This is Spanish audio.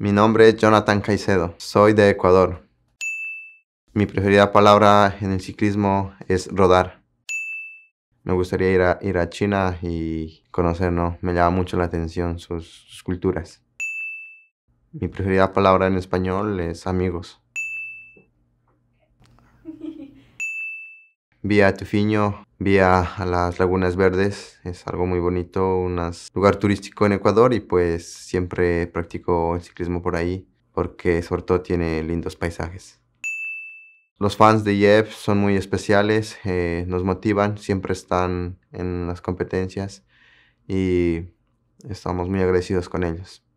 Mi nombre es Jonathan Caicedo, soy de Ecuador. Mi preferida palabra en el ciclismo es rodar. Me gustaría ir a, China y conocer, Me llama mucho la atención sus culturas. Mi preferida palabra en español es amigos. vía Tufiño, vía a las Lagunas Verdes. Es algo muy bonito, un lugar turístico en Ecuador y pues siempre practico el ciclismo por ahí porque sobre todo tiene lindos paisajes. Los fans de Yep son muy especiales, eh, nos motivan, siempre están en las competencias y estamos muy agradecidos con ellos.